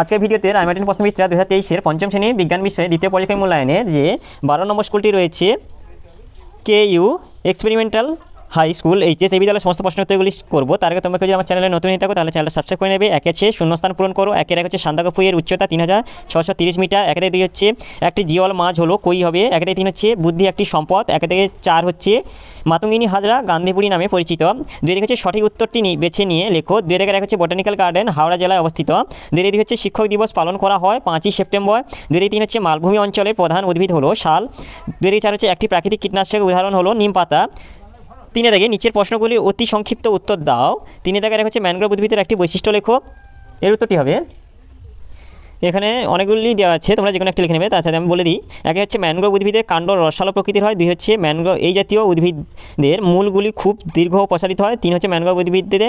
আজকের ভিডিওতে রায়মাটিন প্রশ্নবিদ্যা দু হাজার তেইশের পঞ্চম শ্রেণী বিজ্ঞান বিষয়ে দ্বিতীয় পরীক্ষায় মূল্যায়নে যে বারো নম্বর স্কুলটি রয়েছে K U experimental high school H S এই বিদ্যালয়ের সমস্ত প্রশ্ন উত্তরগুলি করবো তার আগে তোমাকে যদি আমার চ্যানেলে নতুন থাকো তাহলে চ্যানেলটা সাবস্ক্রাইব করে নেবে একে আছে শূন্যস্থান পূরণ করো একের এক হচ্ছে সান্দাকফুয়ের উচ্চতা তিন হাজার ছশো তিরিশ মিটার একে দুই হচ্ছে একটি জিওল মাছ হলো কই হবে একে তিন হচ্ছে বুদ্ধি একটি সম্পদ একে থেকে চার হচ্ছে মাতঙ্গিনী হাজরা গান্ধীপুরী নামে পরিচিত দুই দিকে হচ্ছে সঠিক উত্তরটি বেছে নিয়ে লেখো দুই দিকে এক হচ্ছে বটানিক্যাল গার্ডেন হাওড়া জেলায় অবস্থিত দুই দিকে হচ্ছে শিক্ষক দিবস পালন করা হয় পাঁচই সেপ্টেম্বর দুই দিকে তিন হচ্ছে মালভূমি অঞ্চলের প্রধান উদ্ভিদ হলো শাল দুই দিকে চার হচ্ছে একটি প্রাকৃতিক কীটনাশকের উদাহরণ হলো নিম পাতা তিনে দাগে নিচের প্রশ্নগুলির অতি সংক্ষিপ্ত উত্তর দাও তিনে দাগে রেখেছে হচ্ছে ম্যানগ্রোভ উদ্ভিদের একটি বৈশিষ্ট্য লেখো এর উত্তরটি হবে এখানে অনেকগুলি দেওয়া আছে তোমরা যে কোনো একটা লিখে নেবে তাছাড়া আমি বলে দিই একে হচ্ছে ম্যানগ্রোভ উদ্ভিদের কাণ্ড রসালো প্রকৃতির হয় দুই হচ্ছে ম্যানগ্রোভ এই জাতীয় উদ্ভিদের মূলগুলি খুব দীর্ঘ প্রসারিত হয় তিন হচ্ছে ম্যানগ্রোভ উদ্ভিদের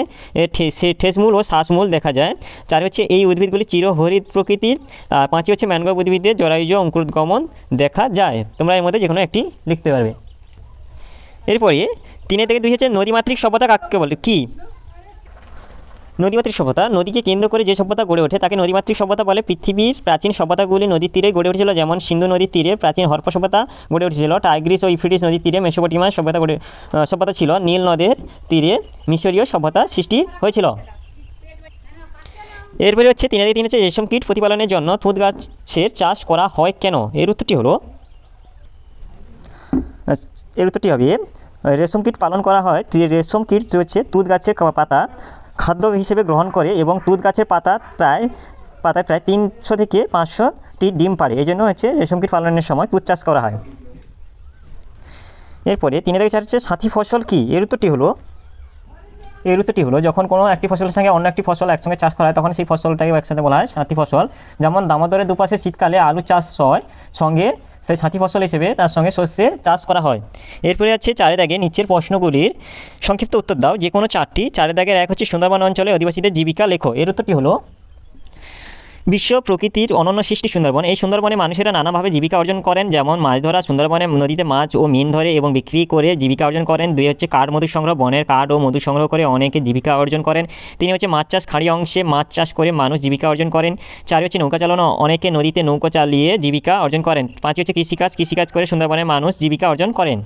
ঠেসমূল ও শ্বাসমূল দেখা যায় চার হচ্ছে এই উদ্ভিদগুলি চিরহরিত প্রকৃতির পাঁচই হচ্ছে ম্যানগ্রোভ উদ্ভিদের জরায়ুজ অঙ্কুরোদ্গমন দেখা যায় তোমরা এর মধ্যে যে কোনো একটি লিখতে পারবে এরপরে তিনে থেকে দুই হচ্ছে নদীমাতৃক সভ্যতা কাকে বলে কী নদীমাত্রিক সভ্যতা নদীকে কেন্দ্র করে যে সভ্যতা গড়ে ওঠে তাকে নদীমাতৃক সভ্যতা বলে পৃথিবীর প্রাচীন সভ্যতাগুলি নদীর তীরে গড়ে উঠেছিল যেমন সিন্ধু নদীর তীরে প্রাচীন হরপ সভ্যতা গড়ে উঠেছিল টাইগ্রিস ও ইফ্রিটিস নদীর তীরে মেসোপটিমা সভ্যতা গড়ে সভ্যতা ছিল নীল নদের তীরে মিশরীয় সভ্যতা সৃষ্টি হয়েছিল এরপরে হচ্ছে তিনে তিনে হচ্ছে রেশম কীট প্রতিপালনের জন্য থুত গাছের চাষ করা হয় কেন এর উত্তরটি হলো আচ্ছা, এর উত্তরটি হবে রেশম কীট পালন করা হয় যে রেশম কীট হচ্ছে তুত গাছের পাতা খাদ্য হিসেবে গ্রহণ করে এবং তুত গাছের পাতা প্রায় পাতায় প্রায় তিনশো থেকে পাঁচশোটি ডিম পারে এই জন্য হচ্ছে রেশম কীট পালনের সময় তুত চাষ করা হয় এরপরে তিনি থেকে চার সাথী ফসল কি এর উত্তরটি হলো এর ঋতুটি হলো যখন কোনো একটি ফসলের সঙ্গে অন্য একটি ফসল একসঙ্গে চাষ করা হয় তখন সেই ফসলটাকে একসাথে বলা হয় সাথী ফসল যেমন দামোদরের দুপাশে শীতকালে আলু চাষ হয় সঙ্গে সেই সাথী ফসল হিসেবে তার সঙ্গে শস্যের চাষ করা হয় এরপরে আছে চারে দাগে নিচের প্রশ্নগুলির সংক্ষিপ্ত উত্তর দাও যে কোনো চারটি চারে দাগের এক হচ্ছে সুন্দরবন অঞ্চলে অধিবাসীদের জীবিকা লেখো এর উত্তরটি হলো বিশ্ব প্রকৃতির অনন্য সৃষ্টি সুন্দরবন এই সুন্দরবনে মানুষেরা নানাভাবে জীবিকা অর্জন করেন যেমন মাছ ধরা সুন্দরবনে নদীতে মাছ ও মিন ধরে এবং বিক্রি করে জীবিকা অর্জন করেন দুই হচ্ছে কাঠ মধু সংগ্রহ বনের কাঠ ও মধু সংগ্রহ করে অনেকে জীবিকা অর্জন করেন তিনি হচ্ছে মাছ চাষ খাড়ি অংশে মাছ চাষ করে মানুষ জীবিকা অর্জন করেন চারি হচ্ছে নৌকা চালানো অনেকে নদীতে নৌকা চালিয়ে জীবিকা অর্জন করেন পাঁচই হচ্ছে কৃষিকাজ কৃষিকাজ করে সুন্দরবনে মানুষ জীবিকা অর্জন করেন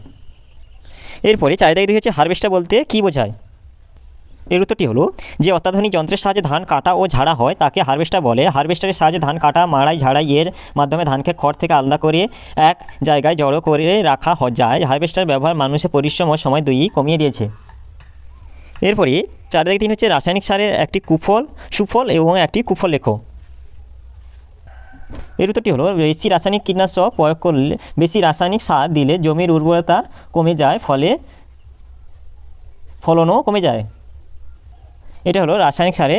এরপরে চারিদিকে হচ্ছে হারভেস্টার বলতে কী বোঝায় এর উত্তরটি হলো যে অত্যাধুনিক যন্ত্রের সাহায্যে ধান কাটা ও ঝাড়া হয় তাকে হারভেস্টার বলে হারভেস্টারের সাহায্যে ধান কাটা মাড়াই ঝাড়াই এর মাধ্যমে ধানকে খড় থেকে আলাদা করে এক জায়গায় জড়ো করে রাখা যায় হারভেস্টার ব্যবহার মানুষের পরিশ্রম ও সময় দুই কমিয়ে দিয়েছে এরপরে চারদিকে তিন হচ্ছে রাসায়নিক সারের একটি কুফল সুফল এবং একটি কুফল লেখ এর উত্তরটি হলো বেশি রাসায়নিক কীটনাশক প্রয়োগ করলে বেশি রাসায়নিক সার দিলে জমির উর্বরতা কমে যায় ফলে ফলনও কমে যায় এটা হলো রাসায়নিক সারে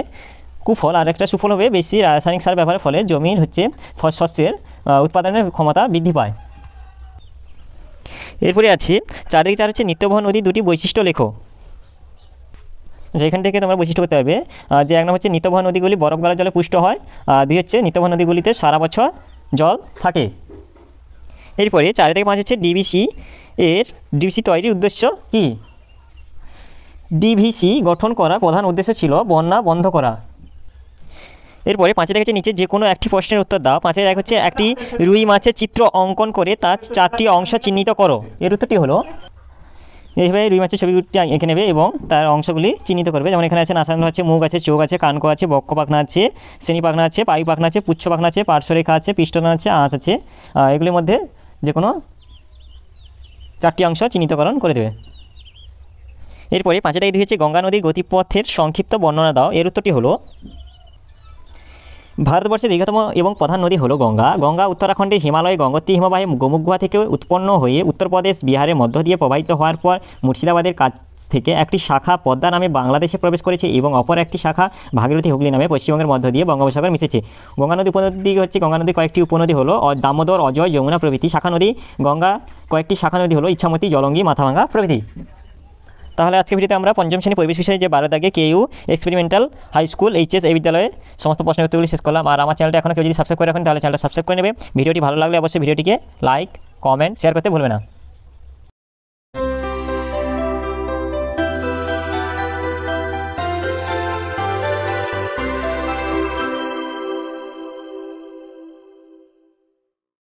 কুফল আর একটা সুফল হবে বেশি রাসায়নিক সার ব্যবহারের ফলে জমির হচ্ছে ফসফসের উৎপাদনের ক্ষমতা বৃদ্ধি পায় এরপরে আছে চারদিকে চার হচ্ছে নিত্যবহ নদী দুটি বৈশিষ্ট্য লেখো যেখান থেকে তোমার বৈশিষ্ট্য করতে হবে যে এক নম্বর হচ্ছে নিত্যবহ নদীগুলি বরফ গলা জলে পুষ্ট হয় আর দুই হচ্ছে নিত্যবহ নদীগুলিতে সারা বছর জল থাকে এরপরে চারি থেকে পাঁচ হচ্ছে ডিবিসি এর ডিবিসি তৈরির উদ্দেশ্য কী ডিভিসি গঠন করার প্রধান উদ্দেশ্য ছিল বন্যা বন্ধ করা এরপরে পাঁচে দেখেছে নিচে যে কোনো একটি প্রশ্নের উত্তর দাও পাঁচের এক হচ্ছে একটি রুই মাছের চিত্র অঙ্কন করে তার চারটি অংশ চিহ্নিত করো এর উত্তরটি হলো এইভাবে রুই মাছের ছবিগুলি এঁকে নেবে এবং তার অংশগুলি চিহ্নিত করবে যেমন এখানে আছে নাসানো আছে মুখ আছে চোখ আছে কানকো আছে বক্ষ পাখনা আছে শ্রেণী পাখনা আছে পায়ু পাখনা আছে পুচ্ছ পাখনা আছে পার্শ্বরেখা আছে পিষ্টনা আছে আঁশ আছে এগুলির মধ্যে যে কোনো চারটি অংশ চিহ্নিতকরণ করে দেবে এরপরে পাঁচে দায়ী দিয়েছে গঙ্গা নদীর গতিপথের সংক্ষিপ্ত বর্ণনা দাও এর উত্তরটি হলো ভারতবর্ষের দীর্ঘতম এবং প্রধান নদী হলো গঙ্গা গঙ্গা উত্তরাখণ্ডের হিমালয় গঙ্গোত্রী হিমবাহে গোমুগুয়া থেকে উৎপন্ন হয়ে উত্তরপ্রদেশ বিহারের মধ্য দিয়ে প্রবাহিত হওয়ার পর মুর্শিদাবাদের কাছ থেকে একটি শাখা পদ্মা নামে বাংলাদেশে প্রবেশ করেছে এবং অপর একটি শাখা ভাগীরথী হুগলি নামে পশ্চিমবঙ্গের মধ্য দিয়ে বঙ্গোপসাগর মিশেছে গঙ্গা নদী উপনদী হচ্ছে গঙ্গা নদী কয়েকটি উপনদী হলো দামোদর অজয় যমুনা প্রভৃতি শাখা নদী গঙ্গা কয়েকটি শাখা নদী হলো ইচ্ছামতি জলঙ্গি মাথাভাঙ্গা প্রভৃতি তাহলে আজকে ভিডিওতে আমরা পঞ্চম শ্রেণী পরিবেশ বিষয়ে যে বারো দাগে K U experimental high school H S এই বিদ্যালয়ে সমস্ত প্রশ্ন উত্তরগুলি শেষ করলাম আর আমার চ্যানেলটা এখনও কেউ যদি সাবস্ক্রাইব করে রাখেন তাহলে চ্যানেলটা সাবস্ক্রাইব করে নেবে ভিডিওটি ভালো লাগলে অবশ্যই ভিডিওটিকে লাইক কমেন্ট শেয়ার করতে ভুলবে না